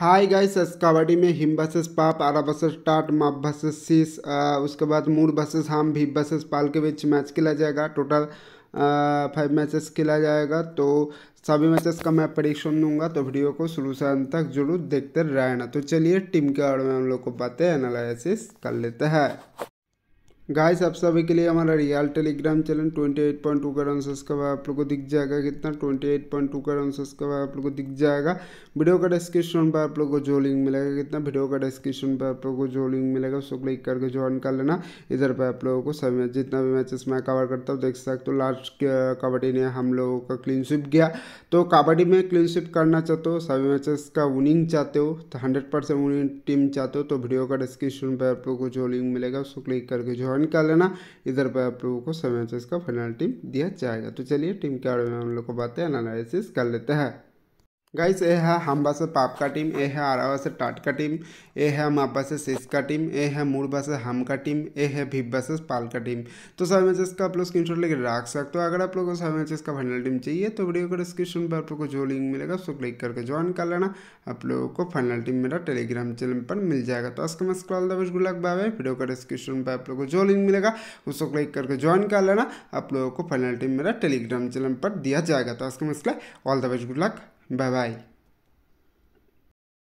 Hi guys kabaddi में him buses पाप आरा buses टाट माप बसेस सीस उसके बाद मूड बसेस हम भी बसेस पाल के बीच मैच खेला जाएगा टोटल फाइव मैचेस खेला जाएगा तो सभी मैचेस का मैं परीक्षण दूंगा तो वीडियो को शुरू से अंत तक जरूर देखते रहना तो चलिए टीम के बारे में हम लोग को बातें एनालिसिस कर लेते हैं गाइस आप सभी के लिए हमारा रियल टेलीग्राम चैनल 28.2 का रन सब्सक्राइब आप लोग को दिख जाएगा कितना 28.2 का रन सब्सक्राइब आप लोग को दिख जाएगा वीडियो का डिस्क्रिप्शन पर आप लोग को जो लिंक मिलेगा कितना वीडियो का डिस्क्रिप्शन पर आप लोग को जो लिंक मिलेगा उसको क्लिक करके ज्वाइन कर लेना इधर पर आप लोगों को सभी जितना भी मैचेस मैं कवर करता हूँ देख सकते हो लास्ट कबड्डी ने हम लोगों का क्लीन स्विप गया तो कबड्डी में क्लीन स्विप करना चाहते हो सभी मैचेस का विनिंग चाहते हो तो हंड्रेड परसेंट विनिंग टीम चाहते हो तो वीडियो का डिस्क्रिप्शन पर आप लोग को जो लिंक मिलेगा उसको क्लिक करके ज्वाइन पॉइंट कर लेना इधर पर आप लोगों को सेवन से का फाइनल टीम दिया जाएगा तो चलिए टीम के बारे में हम लोग को बातें एनालिसिस कर लेते हैं गाइस ए है हम बस पाप का टीम ए है आरा बस टाट का टीम ए है हम आप बस शेष का टीम ए है मूड बस हम का टीम ए है भीप बस पाल का टीम तो सारे मैचेस का आप लोग स्क्रीन लेकर रख सकते हो अगर आप लोगों को सारे मैचेस का फाइनल टीम चाहिए तो वीडियो को डिस्क्रिप्शन पर आप लोग को जो लिंक मिलेगा उसको क्लिक करके ज्वाइन कर लेना आप लोगों को फाइनल टीम मेरा टेलीग्राम चैनल पर मिल जाएगा तो आज का मैं गुलाक बाबा वीडियो का डिस्क्रिप्शन पर आप लोग को जो लिंक मिलेगा उसको क्लिक करके ज्वाइन कर लेना आप लोगों को फाइनल टीम मेरा टेलीग्राम चैनल पर दिया जाएगा तो आज का मैं इसका all the best good luck Bye bye.